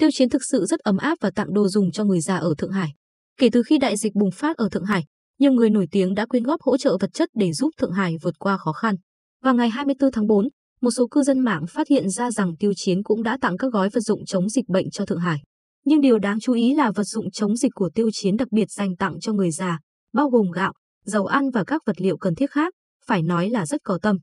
Tiêu Chiến thực sự rất ấm áp và tặng đồ dùng cho người già ở Thượng Hải. Kể từ khi đại dịch bùng phát ở Thượng Hải, nhiều người nổi tiếng đã quyên góp hỗ trợ vật chất để giúp Thượng Hải vượt qua khó khăn. Vào ngày 24 tháng 4, một số cư dân mạng phát hiện ra rằng Tiêu Chiến cũng đã tặng các gói vật dụng chống dịch bệnh cho Thượng Hải. Nhưng điều đáng chú ý là vật dụng chống dịch của Tiêu Chiến đặc biệt dành tặng cho người già, bao gồm gạo, dầu ăn và các vật liệu cần thiết khác, phải nói là rất có tâm.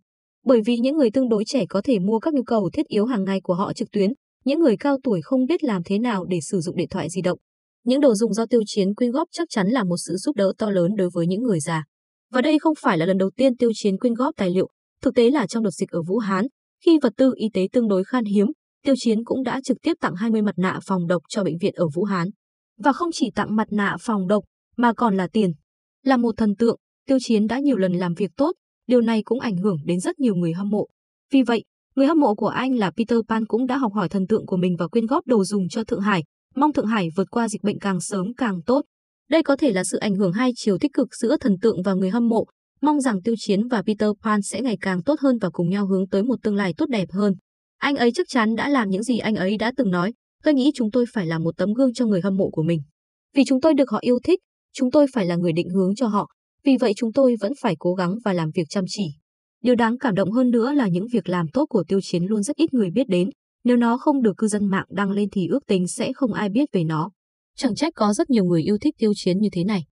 Bởi vì những người tương đối trẻ có thể mua các nhu cầu thiết yếu hàng ngày của họ trực tuyến, những người cao tuổi không biết làm thế nào để sử dụng điện thoại di động. Những đồ dùng do tiêu chiến quyên góp chắc chắn là một sự giúp đỡ to lớn đối với những người già. Và đây không phải là lần đầu tiên tiêu chiến quyên góp tài liệu, thực tế là trong đợt dịch ở Vũ Hán, khi vật tư y tế tương đối khan hiếm, tiêu chiến cũng đã trực tiếp tặng 20 mặt nạ phòng độc cho bệnh viện ở Vũ Hán. Và không chỉ tặng mặt nạ phòng độc, mà còn là tiền. Là một thần tượng, tiêu chiến đã nhiều lần làm việc tốt, điều này cũng ảnh hưởng đến rất nhiều người hâm mộ. Vì vậy, Người hâm mộ của anh là Peter Pan cũng đã học hỏi thần tượng của mình và quyên góp đồ dùng cho Thượng Hải, mong Thượng Hải vượt qua dịch bệnh càng sớm càng tốt. Đây có thể là sự ảnh hưởng hai chiều tích cực giữa thần tượng và người hâm mộ, mong rằng Tiêu Chiến và Peter Pan sẽ ngày càng tốt hơn và cùng nhau hướng tới một tương lai tốt đẹp hơn. Anh ấy chắc chắn đã làm những gì anh ấy đã từng nói, tôi nghĩ chúng tôi phải là một tấm gương cho người hâm mộ của mình. Vì chúng tôi được họ yêu thích, chúng tôi phải là người định hướng cho họ, vì vậy chúng tôi vẫn phải cố gắng và làm việc chăm chỉ. Điều đáng cảm động hơn nữa là những việc làm tốt của Tiêu Chiến luôn rất ít người biết đến, nếu nó không được cư dân mạng đăng lên thì ước tính sẽ không ai biết về nó. Chẳng trách có rất nhiều người yêu thích Tiêu Chiến như thế này.